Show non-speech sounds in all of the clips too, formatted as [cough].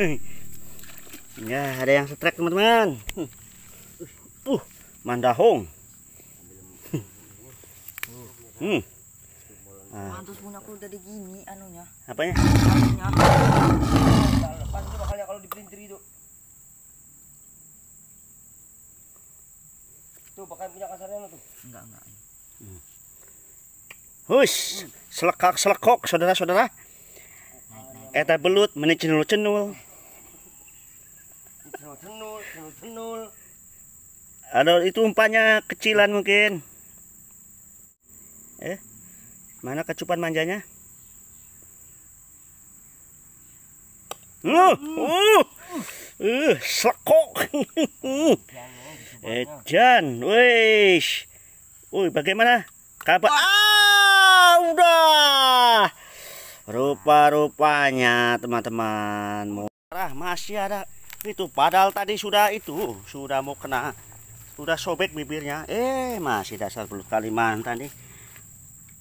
Eh. Ya, ada yang setrek teman-teman. Uh, uh mandahong. Hmm. Nah. Terus punya aku dari gini anunya. Apanya? Anunya. Kalau kalau dipelintir itu. Tuh bahkan minyak kasarnya tuh. Enggak enggak. Hmm. Hus, hmm. selekak selekok saudara-saudara. Eta eh, belut meni cenul-cenul. Cenul-cenul, cenul-cenul. Ada itu umpannya kecilan mungkin. Eh, mana kecupan manjanya? Uh, uh, uh, selekok. [laughs] Uh hujan. Wih, Wih, bagaimana? Kabar? Ah, udah. Rupa-rupanya teman-teman. marah masih ada itu. Padahal tadi sudah itu, sudah mau kena, sudah sobek bibirnya. Eh, masih dasar belut Kalimantan nih.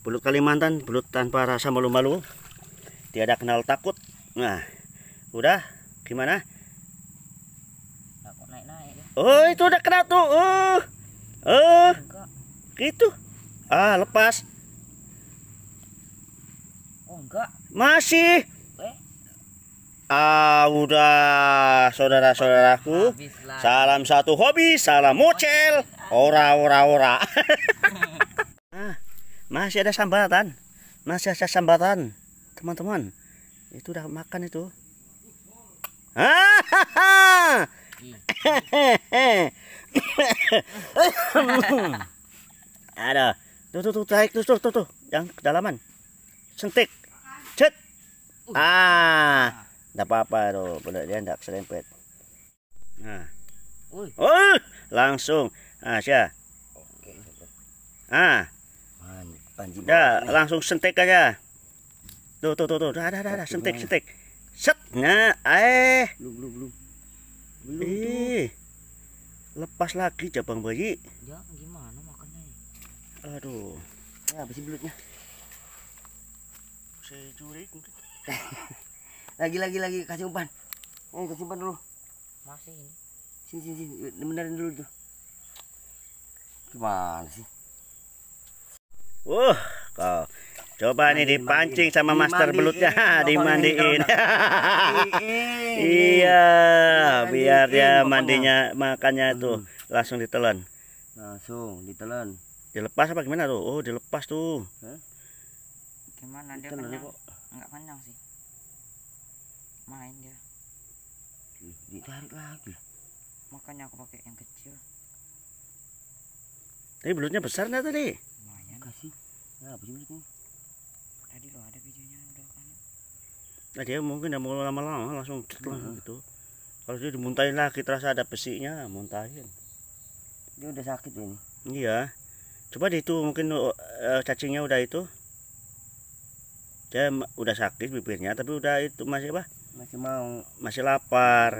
Belut Kalimantan, belut tanpa rasa malu-malu. Tiada kenal takut. Nah, udah gimana? Oh, itu udah kena tuh. oh oh Gitu. Ah, lepas. Oh, enggak. Masih. Ah, udah saudara-saudaraku. Oh, salam satu hobi, salam mocel. Ora ora ora. [laughs] Ah, masih ada sambatan. Masih ada sambatan, teman-teman. Itu udah makan itu. Hahaha. [coughs] Ada. Tuh tuh tuh tarik tuh tuh tuh tuh yang kedalaman. Sentik. Cet. Ah. Enggak apa-apa tuh, boleh dia enggak serempet Nah. Oh, langsung. Ah, Syah. Ah. Panji. langsung sentik aja. Tuh tuh tuh tuh. Dah dah dah, sentik sentik. Set. Nah, eh. lepas lagi cabang bayi ya gimana makannya aduh ya habis belutnya saya curi [laughs] lagi lagi lagi kasih umpan eh kasih umpan dulu masih ini sini sini, sini. benerin dulu tuh gimana sih wah uh, kau Coba nih dipancing sama master belutnya [laughs] dimandiin. [laughs] iya, biar dia mandinya makannya tuh hmm. langsung ditelan. Langsung ditelan. Dilepas apa gimana tuh? Oh, dilepas tuh. Hah? Gimana dia kenyang? Enggak kenyang sih. Main dia. Ditarik lagi. Makanya aku pakai yang kecil. Tapi belutnya besar nih tadi? Lumayan. Kasih. Ya, apa sih tadi lo ada videonya udah kan nah, dia mungkin udah mau lama-lama langsung hmm. gitu kalau dia dimuntahin lagi terasa ada besinya muntahin dia udah sakit ini iya coba di itu mungkin uh, cacingnya udah itu dia udah sakit bibirnya tapi udah itu masih apa masih mau masih lapar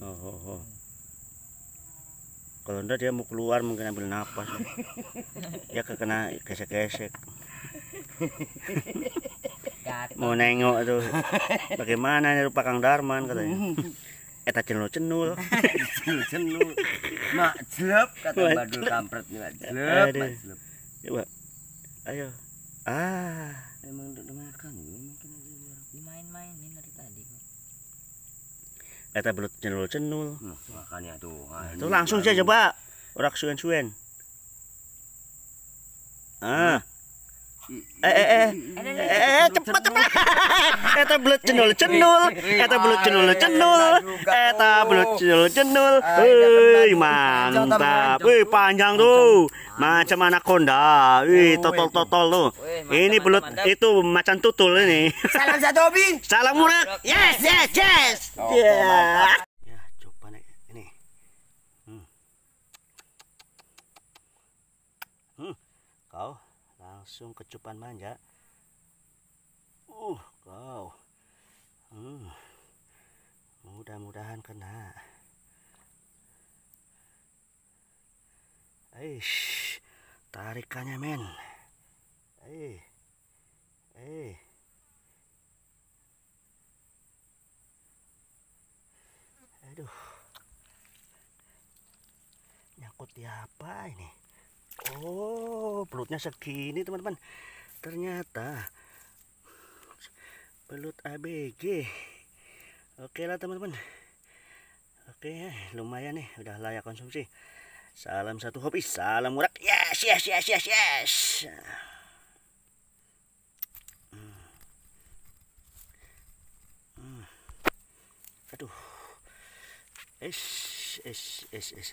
oh, oh, oh kalau enggak dia mau keluar mungkin ambil napas ya kekena gesek-gesek mau nengok tuh bagaimana ini rupa Kang Darman katanya eta cenul cenul cenul cenul mak jelep kata badul kampret mak jelep mak jelep coba ya, ayo ah emang udah makan mungkin aja main-mainin main eta belut cenul-cenul hmm, makanya tuh nah, nah, tuh langsung aja coba orang suen-suen ah nah eh eh eh. eh eh cepet cepet [laughs] eta belut cenul cenul eta belut cenul cenul eta belut cenul cenul hei mantap wih panjang tuh macam anak konda wih totol totol tuh ini belut itu macan tutul ini salam satu salam murah yes yes yes yeah. langsung kecupan manja uh kau hmm. mudah-mudahan kena Eish, tarikannya men eh eh aduh nyangkut di apa ini Oh, belutnya segini teman-teman. Ternyata belut ABG. Oke lah teman-teman. Oke, lumayan nih, udah layak konsumsi. Salam satu hobi, salam murah. Yes, yes, yes, yes, yes. Hmm. Hmm. Aduh. Es, es, es, es.